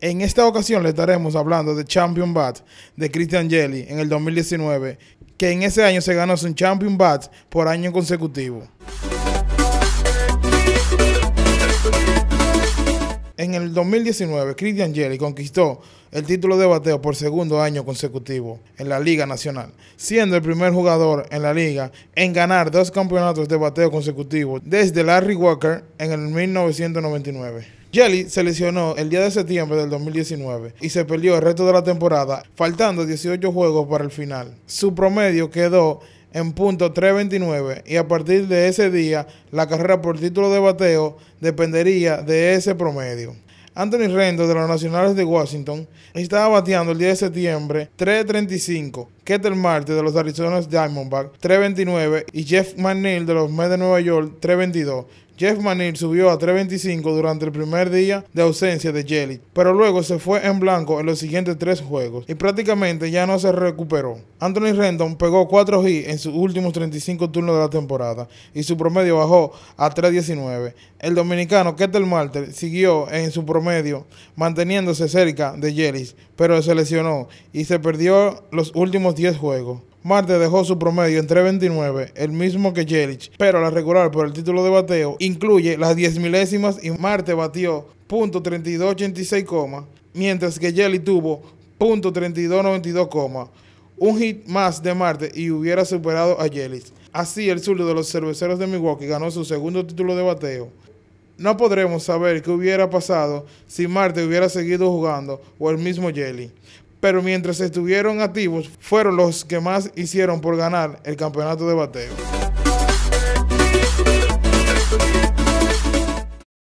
En esta ocasión le estaremos hablando de Champion Bat de Christian Jelly en el 2019, que en ese año se ganó su Champion Bat por año consecutivo. En el 2019, Christian Jelly conquistó el título de bateo por segundo año consecutivo en la Liga Nacional, siendo el primer jugador en la liga en ganar dos campeonatos de bateo consecutivo desde Larry Walker en el 1999. Jelly se lesionó el día de septiembre del 2019 y se perdió el resto de la temporada, faltando 18 juegos para el final. Su promedio quedó en punto 329 y a partir de ese día la carrera por título de bateo dependería de ese promedio. Anthony Rendon, de los Nacionales de Washington estaba bateando el día de septiembre 335 Ketel Marte de los Arizona Diamondbacks 3.29 y Jeff McNeil de los Mets de Nueva York 3.22. Jeff Manil subió a 3.25 durante el primer día de ausencia de Jelly, pero luego se fue en blanco en los siguientes tres juegos y prácticamente ya no se recuperó. Anthony Rendon pegó 4 hits en sus últimos 35 turnos de la temporada y su promedio bajó a 3.19. El dominicano Ketel Marte siguió en su promedio manteniéndose cerca de Jelly, pero se lesionó y se perdió los últimos 10 juegos. Marte dejó su promedio en 3.29, el mismo que Jelly, pero la regular por el título de bateo incluye las 10 milésimas y Marte batió .3286, mientras que Jelly tuvo .3292, un hit más de Marte y hubiera superado a Jelly. Así, el zurdo de los cerveceros de Milwaukee ganó su segundo título de bateo. No podremos saber qué hubiera pasado si Marte hubiera seguido jugando o el mismo Jelly, pero mientras estuvieron activos fueron los que más hicieron por ganar el campeonato de bateo.